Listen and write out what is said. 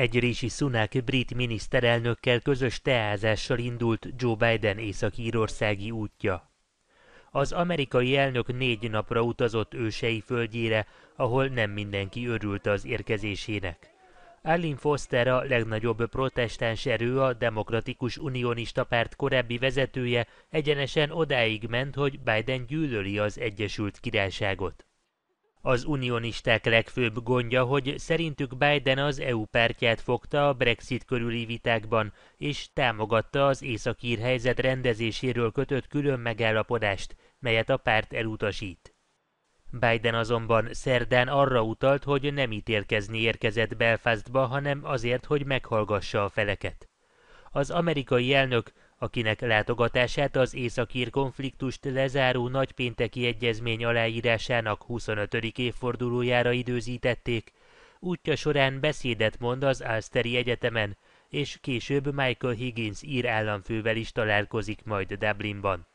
Egy Rishi Sunak brit miniszterelnökkel közös teázással indult Joe Biden észak-írországi útja. Az amerikai elnök négy napra utazott ősei földjére, ahol nem mindenki örült az érkezésének. Arlene Foster a legnagyobb protestáns erő a Demokratikus Unionista Párt korábbi vezetője egyenesen odáig ment, hogy Biden gyűlöli az Egyesült Királyságot. Az unionisták legfőbb gondja, hogy szerintük Biden az EU pártját fogta a Brexit körüli vitákban, és támogatta az északír helyzet rendezéséről kötött külön megállapodást, melyet a párt elutasít. Biden azonban szerdán arra utalt, hogy nem ítélkezni érkezett Belfastba, hanem azért, hogy meghallgassa a feleket. Az amerikai elnök akinek látogatását az északír konfliktust lezáró nagypénteki egyezmény aláírásának 25. évfordulójára időzítették. Útja során beszédet mond az Alsteri Egyetemen, és később Michael Higgins ír államfővel is találkozik majd Dublinban.